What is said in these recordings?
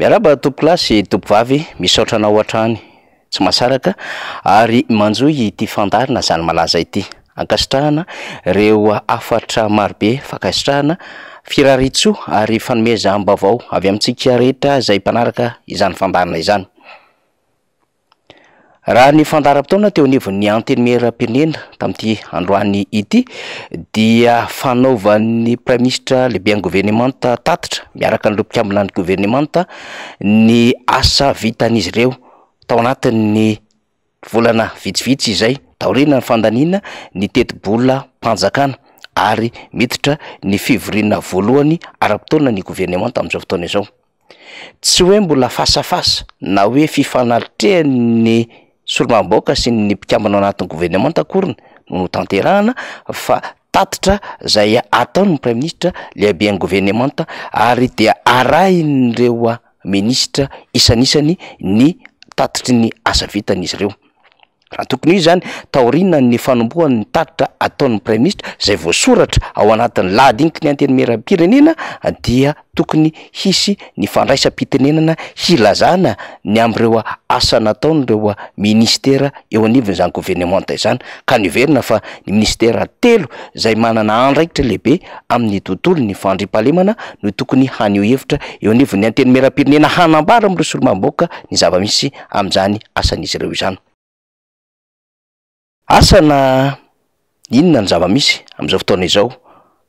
miaraba tompoklasy tompovavy miaotrana ohatraany tsy masaraka ary manjohy ty fandarina zany malaza ity akasitrahana reo afatra marobe fakasitrahana firari tsoa ary fanomeza mbavao avy amintsika rehetra zay mpanaraka izany fandarina izany raha ny fandaara-pitona teo anivo'ny anteny miram-pinena tamty androany yaavan'ny prai miistra lehibe anygovernemanta tatitra miaraka ny lopikambina ny governemanta nyita'yeayayya-tonany eremnt am'zao fotona zao tsy hoe mbola fasafasa na oe fifanalitrehany solomaboaka sy ny mpikambinao anatin'ny gouvernemanta akorony nono tanterahana fa tatitra zay ataony ny piray ministra le iabe any gouvernemanta ary dia arainyireoa ministra isanisany ny tatitry ny asa vitan'izy ireo raha tokony i zany taorina ny fanomboan'ny taritra ataon'ny prè ministra zay voasoratra ao anatin'ny lahd inyk ny antenymerampirenena dia tokony hisy ny fandraisampitenenana hilazana ny amireoa asanataonyireoa ministera eo anivnzany gouvernementa zany ka nioverina fa ny ministera telo zay manana andrikitra lehibe amin'ny tontolo ny fandrim-pahalemana no tokony hanyo hevitra eo anivny antenimerampirenena hanambara am'reo solomaboka ny zavamisy am'izany asan'izy ireo izany asana inona ny zava misy am'izao fotaona izao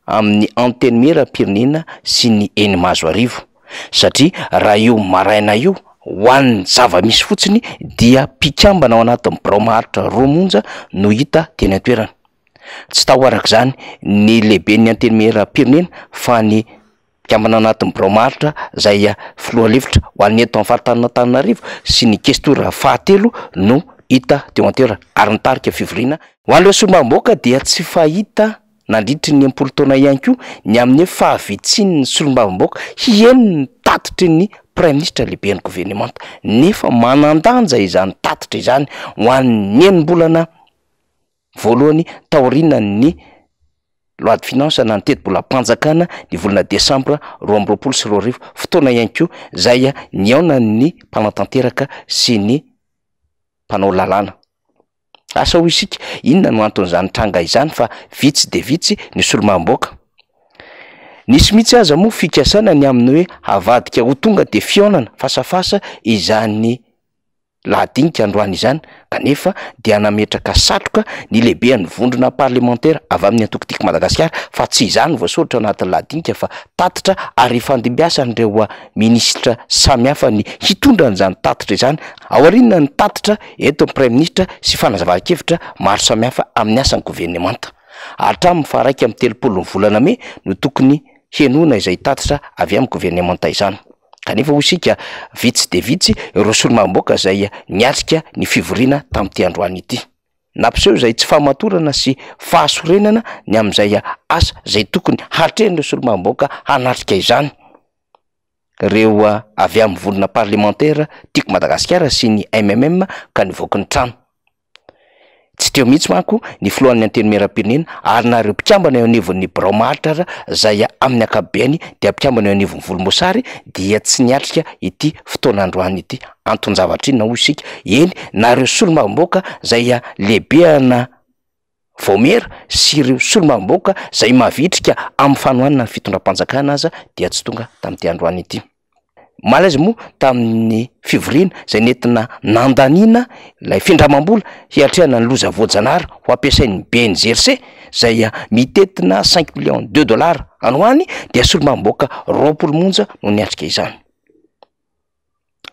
amin'ny antenimera pirnena sy ny enimazo arivo satria raha io maraina io hoann'ny zava misy fotsiny dia mpikambanao anatin'ny braomaharitra roamonja no hita teny atoerana tsy taho arak'zany ny lehibe ny antenimera pirnena fa ny mpikambanao anatn'ny braomaharitra zaya filoa levitra hoan'ny eto am'ny faritanana tanana arivo sy ny kestora fahatelo no ita deo atoera ary nytarika fivorina hoan'leo solombavimboaka di tsy fahita nandriditra ny empolo tona ihanyko ny amin'ny hoe fahavitsinyny solombavimboaka hieniny tatitra ny pri ministra lehibe any gouvernemant nefa manandanja izany tatitra izany ho annyenimbolana voalohany taorinany loade finanse na nyteti mbolampanjakana ny volana decambre roa amyroapolo sy roarivo fotoana ihany ko zay a ny aonany mpanatanteraka sy ny panao lalàna asa ho isika inona no anton'izany tranga izany fa vitsy de vitsy nisy olomamboaka nisy mihitsy aza moa fikasaina ny aminy hoe avadika ho tonga de fionana fasafasa izany lahdinika androana izany kanefa de nametraka satroka ny lehibe nyvondrona parlementaira avy amin'ny antokotiko madagasikara fa tsy izany voasoatra anatin'y lahdinia fa tatitra ary fandibiasa ny re oa ministra samihafany hitondran'zany tatitra izany aoarinna ny tatitra etny prèm ministra sy fanazavarkevitra maro samihafa amin'ny asany governemanta atray fa raiky am'ytelopolo ny volana me no tokonyhenoaayttyamgvernta kanefa ho sika vitsy de vitsy ereo solomamboaka zaya niatrika ny fivoriana tam ty androany ity na piseo zay tsy fahamatorana sy fahasorenana ny am'izaya asa zay tokony hatrehan' reo solomamboaka hanatrika izany reoa ah, avya am'ny volona parlementaira tiako madagasikara sy ny mmm ka ny voky ny trano tsy teo mihitsy manko ny filohany anteny meram-pirinena ary nareo mpikambana eo anivony braomaaritrara zay a amin'ny akabobeany de mpikambana eo aniovon'ny volomoasary dia tsy niatrika ity fotoana androany ity antonyjavatra iny na o sika eny nareo solomaomboaka zay a lehibeana vaomera sy ireo solomaomboaka zay mavitrika amin'ny fanoanina ny fitondram-panjakanaza dea tsy tonga tami'ity androany ity malaizy moa tamin'ny fivoriana zay nentina nandaniana lay findramambola hiatrehana ny loza vojanahara ho ampiasainy benjerce zaya ah, mitetina cinq million deux dollar anyoany de solomamboaka ropolomonja no ny atrika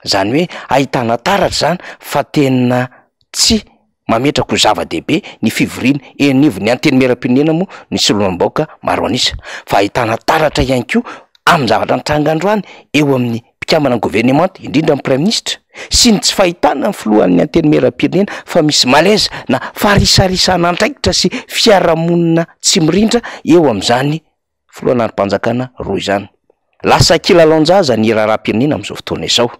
izanynyhoe ahitnataratra zany fa tena tsy mametraky ho zava-dehibe ny fivoriana eniv ny anteny meram-pinenamony slomaboakaraisfa ahitataratra iany ko am'ny zavatra anytrangandroany eo amin'ny kamana ny gouvernemante indrindram prie ministra sy ny tsy fahitanna amy filohan'ny anteny meram-pirnena fa misy malaiza na faharisarisana ndraikitra sy fiarahamonina tsy mirindra eo am'izany filohana rympanjakana roy izany lasa kilalaonjaza nyra rahampirnena am'izao fotoana zao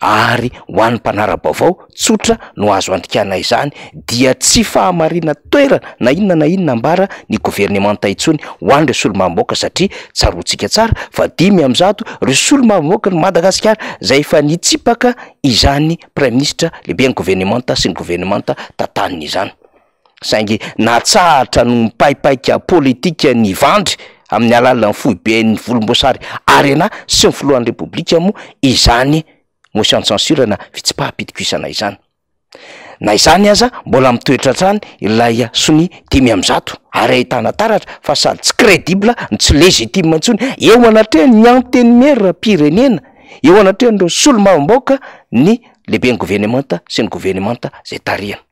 ary hoan mpanarabovao tsotra no azo andikana izany dia tsy fahamarina toera na inona na inona mbara ny gvernemntainonyoayeloaoa satnaa dimy amzato resolo mamoka ny madagasikara zay efa nitsipaka izanypram ministra lehibe nygovernemnta sy ny gvernemntatantanin'inysaingy natsahatra no mipaipaika politika nyvandry amin'ny alalina ny foibe ny lobsay ary nasy yfloanyrepblikamoa iany motian sansurana fitsipahampitik isana izany na izany aza mbola mitoetra atrany ilaya sony dimy am'zato ary ahitanataratra fa sady tsy credible ny tsy legitimntsony eo anatreha ny an teny merra pirenena eo anatreha nyreo solomaambaka ny lehibe ny gouvernemanta sy ny gouvernemanta zay tarihana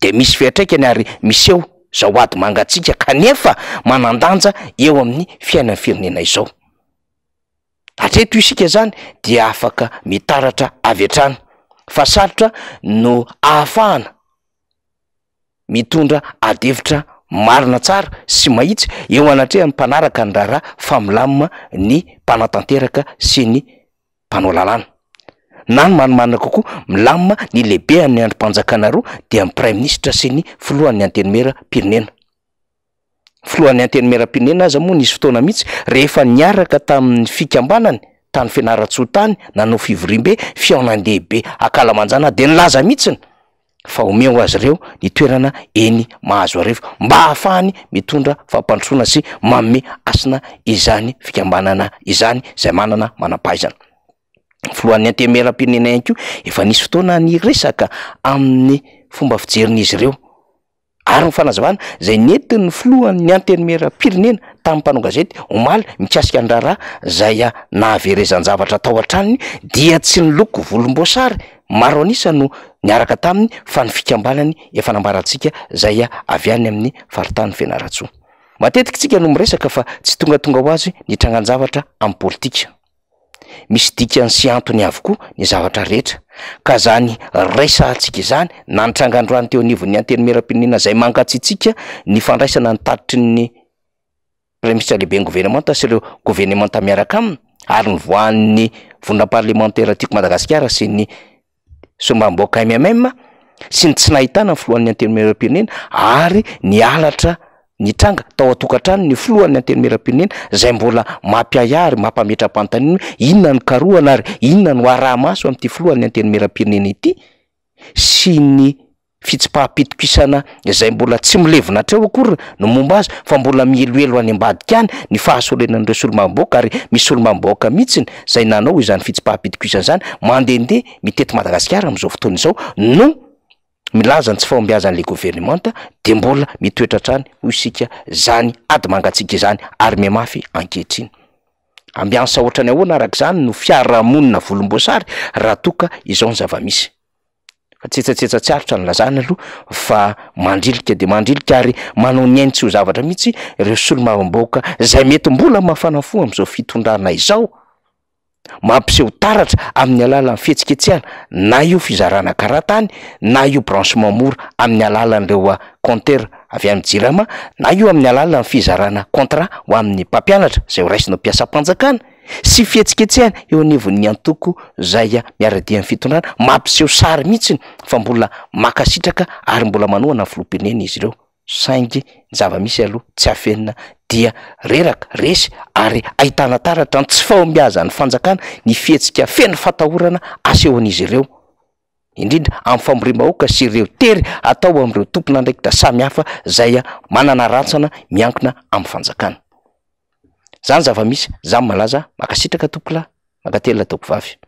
de misy fiatraikany ary misy eo zao ady mangatsika kanefa manandanja eo amin'ny fiainany firenena izao eto isika zany dea afaka mitaratra av eantrana fa sarotra no ahafahana mitondra adevitra marina tsara sy maitsa eo anatrea mmpanaraka ny rahara fa milamima ny mpanatanteraka sy ny mpanao lalàna na ny manimanina kokoa milamima ny lehibe amin'ny androm-panjakanaroa dea npraym ministra sy ny filohany ny antenimera pirinena folohan'ny anteny meram-pirinena azy moa nisy fotoana mihitsy rehefa niaraka tamin'ny fikambanany tany fianara-tsyhotany nanao fivoriabe fiaonandehabe akalamanjana de nylaza mihitsiny faomeo azy reon toerna enymahazo are mba ahafahany mitondra faampanosoana sy maome asinaizanykabnazayaznony aten meram-pirinena hnkeoefansy fotoana ny resaka amin'ny fomba fijerin'izy ireo rynyfanazovana zay ny entinyny filohany ny antenymera pirinena tamn'ny mpano gazety omaly mikasika any rahra zay a naaverezan-javatra atao an-tranny dia tsy ny loko volomboasary maro anisa no niaraka taminy fa ny fikambanany efa nambaratsika zay a avy any amin'ny faritanny feanarantsoa matetikytsika no miresaka fa tsy tongatonga ho azy nyhitrananjavatra amin'ypolitika misy dikany sy antony avokoa ny zavatra rehetra ka zany raisa antsika izany na nitrangandroany teo anivon'ny anteny meram-pirnena zay mangatsitsika ny fandraisana ny taritryny premistra lehibeny governementa sy reo gouvernementa miaraka aminy ary ny voan'ny vondra parlementaira tiako madagasikara sy ny sombamboaka mmm sy ny tsy nahitana ny filoan'ny anteny meram-pirnena ary ny alatra ny tranga tao atokatrany ny filohayny anteny merampirinena zay mbola mampiayary mampahametram-pantanina ho inona ny karohana ary inona no arah masy o am'ity filohanyny anteny merampirinena ity sy ny fitsipahapitikisana zay mbola tsy milevina atreo akorya no momba azy fa mbola mieloelo any ambadika any ny fahasolenanireo s olomamiboaka ary misy olomamboaka mihitsiny zay nanao zany fitsipahampitiko isana zany mandendeha miteti madagasikara am'zao fotoanaizao no milazany tsy fao ambiazan'la gouvernemanta de mbola mitoetratrany ho isika zany ady mangatsika izany ary me mafy ankehitriny amby ansa ohatra ny ahoana arak'izany no fiarahamonina volomboasary raha toka izao ny zava-misy fa teetsatetsa tsy arotra ny lazany aloha fa mandrilika de mandrilika ary manao ny aintsy ho zavatra mihitsy reo solo maamboka zay mety mbola mahafanafo am'zao fitondrana izao mampiseho taratra amin'ny alala ny fihetsiketsehana na io fizarana karahatany na io branchement mora amin'ny alalan'leoa ah, contera avy ay jirama na io amin'ny alala nyy fizarana contrat ho amin'ny mpampianatra zay ho raisinao mpiasam-panjakana sy fihetsiketsehana eo anivonyy antoko zay a ah, miaradia ny fitondrana mampiseho sary mihitsiny fa mbola makasitraka ary mbola manoana ny filopinena izy ireo saingy nyzavamisy aloha tsy afenina dia reraka resy ary ahitanataratra ny tsy fahomiaza ny fanjakana ny fihetsika feno fatahorana aseho an'izy ireo indrindra am'ny famborimbahoaka sy ireo tery atao am'ireo tompona ndraiky da samyhafa zay a manana ratsana miankina amn'nyfanjakana zany zavamisy zany malaza makasitraka tompolay makatelona tokovavy